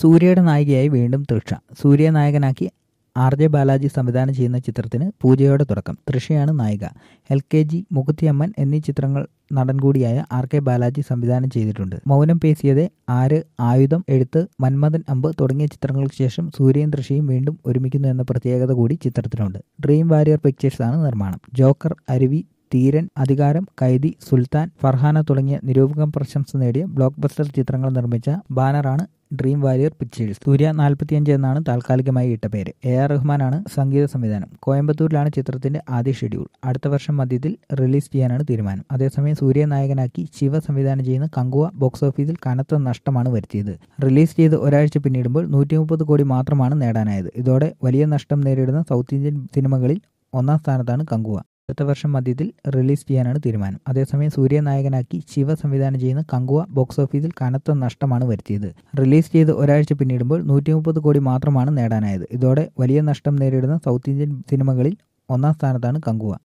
സൂര്യയുടെ നായികയായി വീണ്ടും തൃഷ സൂര്യ നായകനാക്കി ആർ ജെ ബാലാജി സംവിധാനം ചെയ്യുന്ന ചിത്രത്തിന് പൂജയോടെ തുടക്കം തൃഷയാണ് നായിക എൽ കെ ജി മുകുത്തിയമ്മൻ എന്നീ ചിത്രങ്ങൾ നടൻ കൂടിയായ ആർ കെ ബാലാജി സംവിധാനം ചെയ്തിട്ടുണ്ട് മൗനം പേശിയത് ആര് ആയുധം എഴുത്ത് മന്മഥൻ അമ്പ് തുടങ്ങിയ ചിത്രങ്ങൾക്ക് ശേഷം സൂര്യയും തൃഷയും വീണ്ടും ഒരുമിക്കുന്നു എന്ന പ്രത്യേകത കൂടി ചിത്രത്തിനുണ്ട് ഡ്രീം വാരിയർ പിക്ചേഴ്സാണ് ആണ് നിർമ്മാണം ജോക്കർ അരുവി തീരൻ അധികാരം കൈദി സുൽത്താൻ ഫർഹാന തുടങ്ങിയ നിരൂപക പ്രശംസ നേടിയ ബ്ലോക്ക് ബസ്റ്റർ ചിത്രങ്ങൾ നിർമ്മിച്ച ബാനറാണ് ഡ്രീം വാരിയർ പിക്ചേഴ്സ് സൂര്യ അഞ്ച് എന്നാണ് താൽക്കാലികമായി ഇട്ട പേര് എ ആർ റഹ്മാനാണ് സംഗീത സംവിധാനം കോയമ്പത്തൂരിലാണ് ചിത്രത്തിന്റെ ആദ്യ ഷെഡ്യൂൾ അടുത്ത വർഷം മധ്യത്തിൽ റിലീസ് ചെയ്യാനാണ് തീരുമാനം അതേസമയം സൂര്യ നായകനാക്കി ശിവ സംവിധാനം ചെയ്യുന്ന കങ്കുവ ബോക്സ് ഓഫീസിൽ കനത്ത നഷ്ടമാണ് വരുത്തിയത് റിലീസ് ചെയ്ത് ഒരാഴ്ച പിന്നിടുമ്പോൾ നൂറ്റി മുപ്പത് കോടി മാത്രമാണ് നേടാനായത് ഇതോടെ വലിയ നഷ്ടം നേരിടുന്ന സൗത്ത് ഇന്ത്യൻ സിനിമകളിൽ ഒന്നാം സ്ഥാനത്താണ് കങ്കുവ അടുത്ത വർഷം മധ്യത്തിൽ റിലീസ് ചെയ്യാനാണ് തീരുമാനം അതേസമയം സൂര്യ നായകനാക്കി ശിവ സംവിധാനം ചെയ്യുന്ന കങ്കുവ ബോക്സ് ഓഫീസിൽ കനത്ത നഷ്ടമാണ് വരുത്തിയത് റിലീസ് ചെയ്ത് ഒരാഴ്ച പിന്നിടുമ്പോൾ നൂറ്റി മുപ്പത് കോടി മാത്രമാണ് നേടാനായത് ഇതോടെ വലിയ നഷ്ടം നേരിടുന്ന സൗത്ത് ഇന്ത്യൻ സിനിമകളിൽ ഒന്നാം സ്ഥാനത്താണ് കങ്കുവ